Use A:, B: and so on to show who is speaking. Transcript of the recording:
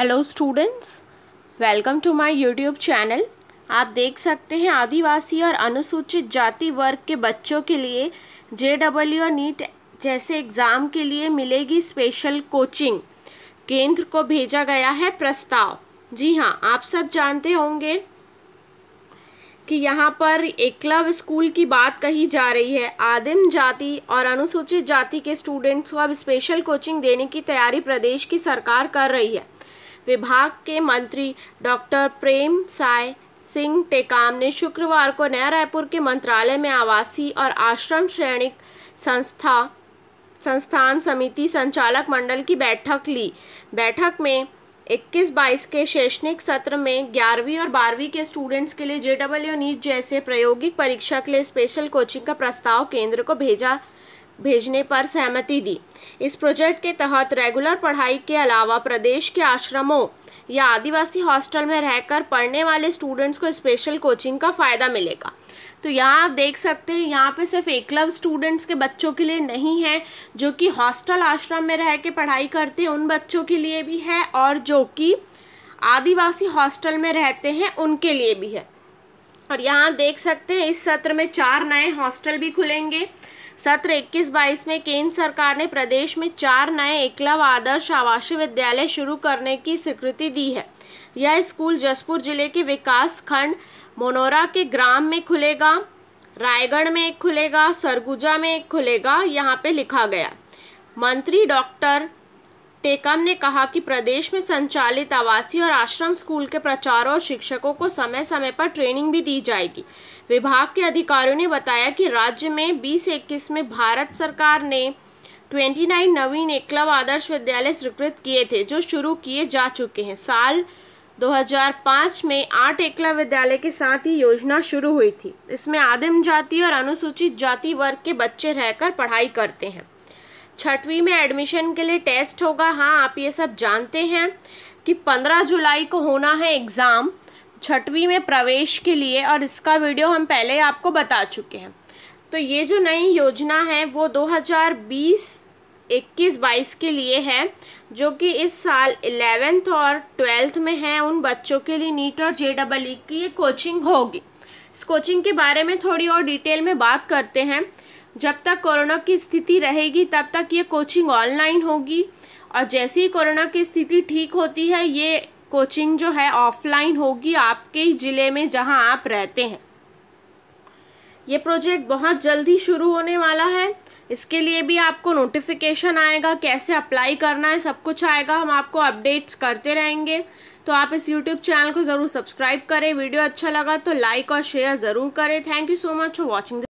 A: hello students welcome to my YouTube channel आप देख सकते हैं आदिवासी और अनुसूचित जाति वर्ग के बच्चों के लिए जे डब्ल्यू और नीट जैसे एग्ज़ाम के लिए मिलेगी स्पेशल कोचिंग केंद्र को भेजा गया है प्रस्ताव जी हाँ आप सब जानते होंगे कि यहाँ पर एकलव स्कूल की बात कही जा रही है आदिम जाति और अनुसूचित जाति के स्टूडेंट्स को अब स्पेशल कोचिंग देने की तैयारी प्रदेश की सरकार कर रही है विभाग के मंत्री डॉक्टर प्रेम साय सिंह टेकाम ने शुक्रवार को नया रायपुर के मंत्रालय में आवासीय और आश्रम श्रेणी संस्था संस्थान समिति संचालक मंडल की बैठक ली बैठक में 21-22 के शैक्षणिक सत्र में ग्यारहवीं और बारहवीं के स्टूडेंट्स के लिए जे डब्ल्यू नीट जैसे प्रायोगिक परीक्षा के लिए स्पेशल कोचिंग का प्रस्ताव केंद्र को भेजा भेजने पर सहमति दी इस प्रोजेक्ट के तहत रेगुलर पढ़ाई के अलावा प्रदेश के आश्रमों या आदिवासी हॉस्टल में रहकर पढ़ने वाले स्टूडेंट्स को स्पेशल कोचिंग का फ़ायदा मिलेगा तो यहाँ आप देख सकते हैं यहाँ पे सिर्फ एकलव स्टूडेंट्स के बच्चों के लिए नहीं है जो कि हॉस्टल आश्रम में रह के पढ़ाई करते हैं उन बच्चों के लिए भी है और जो कि आदिवासी हॉस्टल में रहते हैं उनके लिए भी है और यहाँ आप देख सकते हैं इस सत्र में चार नए हॉस्टल भी खुलेंगे सत्र इक्कीस बाईस में केंद्र सरकार ने प्रदेश में चार नए एकलव आदर्श आवासीय विद्यालय शुरू करने की स्वीकृति दी है यह स्कूल जसपुर जिले के विकास खंड मोनोरा के ग्राम में खुलेगा रायगढ़ में एक खुलेगा सरगुजा में एक खुलेगा यहाँ पे लिखा गया मंत्री डॉक्टर टेकम ने कहा कि प्रदेश में संचालित आवासीय और आश्रम स्कूल के प्रचारों और शिक्षकों को समय समय पर ट्रेनिंग भी दी जाएगी विभाग के अधिकारियों ने बताया कि राज्य में बीस इक्कीस में भारत सरकार ने 29 नवीन एकलव आदर्श विद्यालय स्वीकृत किए थे जो शुरू किए जा चुके हैं साल 2005 में आठ एकलव विद्यालय के साथ ही योजना शुरू हुई थी इसमें आदिम जाति और अनुसूचित जाति वर्ग के बच्चे रहकर पढ़ाई करते हैं छठवीं में एडमिशन के लिए टेस्ट होगा हाँ आप ये सब जानते हैं कि पंद्रह जुलाई को होना है एग्ज़ाम छठवीं में प्रवेश के लिए और इसका वीडियो हम पहले आपको बता चुके हैं तो ये जो नई योजना है वो 2020 इक्कीस बाईस के लिए है जो कि इस साल इलेवेंथ और ट्वेल्थ में है उन बच्चों के लिए नीट और जे डबल ई की ये कोचिंग होगी इस कोचिंग के बारे में थोड़ी और डिटेल में बात करते हैं जब तक कोरोना की स्थिति रहेगी तब तक ये कोचिंग ऑनलाइन होगी और जैसे ही कोरोना की स्थिति ठीक होती है ये कोचिंग जो है ऑफलाइन होगी आपके ही ज़िले में जहाँ आप रहते हैं ये प्रोजेक्ट बहुत जल्दी शुरू होने वाला है इसके लिए भी आपको नोटिफिकेशन आएगा कैसे अप्लाई करना है सब कुछ आएगा हम आपको अपडेट्स करते रहेंगे तो आप इस यूट्यूब चैनल को ज़रूर सब्सक्राइब करें वीडियो अच्छा लगा तो लाइक और शेयर ज़रूर करें thank you so much for watching